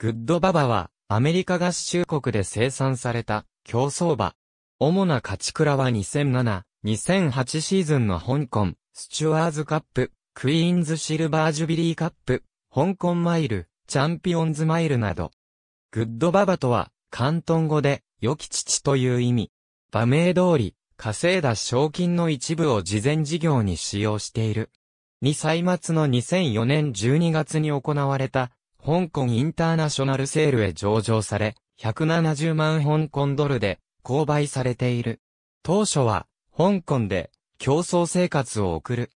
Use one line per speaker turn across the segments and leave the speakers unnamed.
グッドババは、アメリカ合衆国で生産された、競争馬。主な勝ち倉は2007、2008シーズンの香港、スチュワーズカップ、クイーンズシルバージュビリーカップ、香港マイル、チャンピオンズマイルなど。グッドババとは、関東語で、良き父という意味。馬名通り、稼いだ賞金の一部を事前事業に使用している。2歳末の2004年12月に行われた香港インターナショナルセールへ上場され、170万香港ドルで購買されている。当初は、香港で競争生活を送る。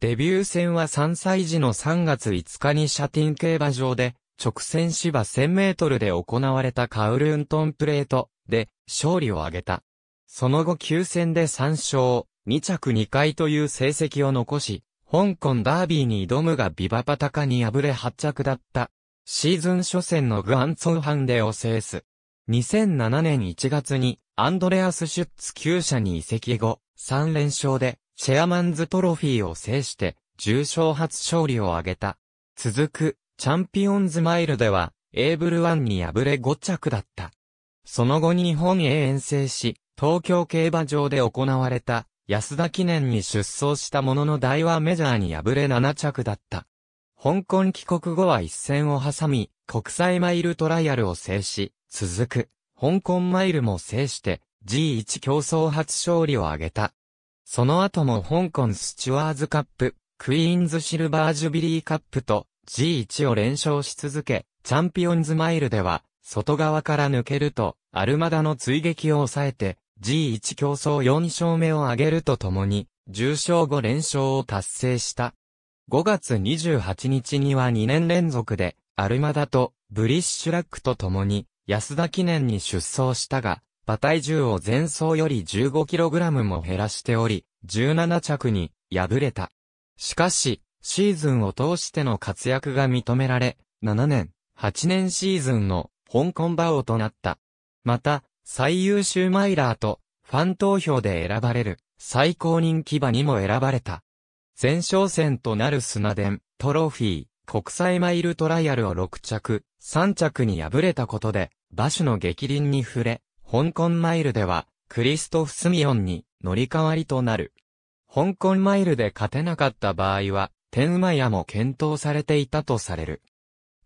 デビュー戦は3歳時の3月5日にシャティン競馬場で、直線芝1000メートルで行われたカウルントンプレートで勝利を挙げた。その後9戦で3勝、2着2回という成績を残し、香港ダービーに挑むがビバパタカに敗れ8着だった。シーズン初戦のグアンツォーハンデを制す。2007年1月にアンドレアス・シュッツ旧社に移籍後、3連勝でチェアマンズトロフィーを制して重賞初勝利を挙げた。続くチャンピオンズマイルではエーブルワンに敗れ5着だった。その後日本へ遠征し、東京競馬場で行われた安田記念に出走したものの台はメジャーに敗れ7着だった。香港帰国後は一戦を挟み、国際マイルトライアルを制し、続く、香港マイルも制して、G1 競争初勝利を挙げた。その後も香港スチュワーズカップ、クイーンズシルバージュビリーカップと G1 を連勝し続け、チャンピオンズマイルでは、外側から抜けると、アルマダの追撃を抑えて、G1 競争4勝目を挙げるとともに、重賞5連勝を達成した。5月28日には2年連続で、アルマダとブリッシュラックと共に、安田記念に出走したが、馬体重を前走より 15kg も減らしており、17着に敗れた。しかし、シーズンを通しての活躍が認められ、7年、8年シーズンの香港馬王となった。また、最優秀マイラーとファン投票で選ばれる最高人気馬にも選ばれた。前哨戦となる砂伝、トロフィー、国際マイルトライアルを6着、3着に敗れたことで、馬種の激輪に触れ、香港マイルでは、クリストフ・スミオンに乗り換わりとなる。香港マイルで勝てなかった場合は、天馬屋も検討されていたとされる。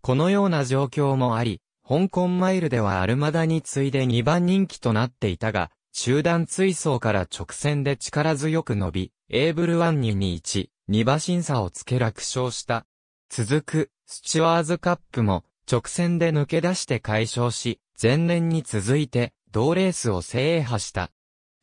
このような状況もあり、香港マイルではアルマダに次いで2番人気となっていたが、中段追走から直線で力強く伸び、エーブル1に21、2馬審査をつけ落勝した。続く、スチュワーズカップも、直線で抜け出して解消し、前年に続いて、同レースを制覇した。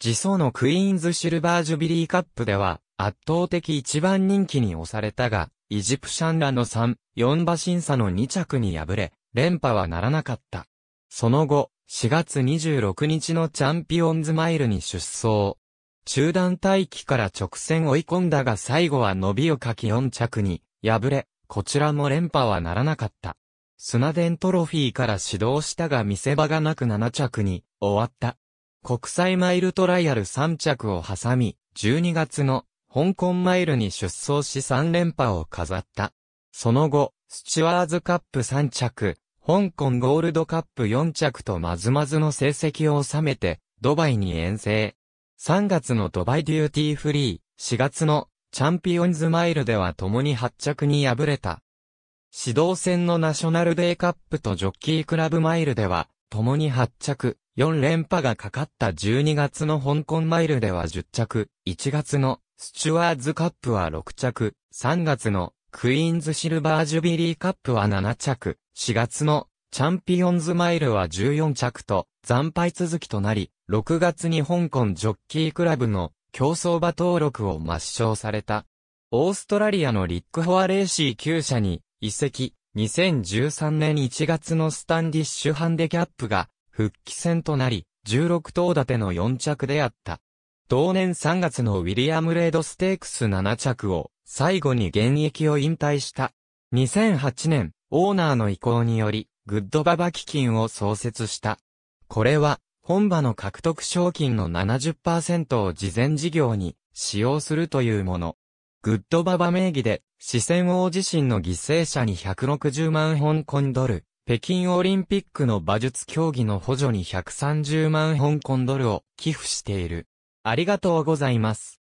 自走のクイーンズシルバージュビリーカップでは、圧倒的一番人気に押されたが、イジプシャンらの3、4馬審査の2着に敗れ、連覇はならなかった。その後、4月26日のチャンピオンズマイルに出走。中団待機から直線追い込んだが最後は伸びをかき4着に敗れ、こちらも連覇はならなかった。砂ントロフィーから指導したが見せ場がなく7着に終わった。国際マイルトライアル3着を挟み、12月の香港マイルに出走し3連覇を飾った。その後、スチュワーズカップ3着、香港ゴールドカップ4着とまずまずの成績を収めて、ドバイに遠征。3月のドバイデューティーフリー、4月のチャンピオンズマイルでは共に8着に敗れた。指導戦のナショナルデーカップとジョッキークラブマイルでは、共に8着、4連覇がかかった12月の香港マイルでは10着、1月のスチュワーズカップは6着、3月のクイーンズシルバージュビリーカップは7着、4月のチャンピオンズマイルは14着と惨敗続きとなり、6月に香港ジョッキークラブの競争馬登録を抹消された。オーストラリアのリック・ホアレーシー旧社に移籍、2013年1月のスタンディッシュハンデキャップが復帰戦となり、16頭立ての4着であった。同年3月のウィリアム・レードステークス7着を最後に現役を引退した。2008年、オーナーの意向により、グッドババ基金を創設した。これは、本場の獲得賞金の70%を事前事業に使用するというもの。グッドババ名義で、四川王地震の犠牲者に160万本コンドル、北京オリンピックの馬術競技の補助に130万本コンドルを寄付している。ありがとうございます。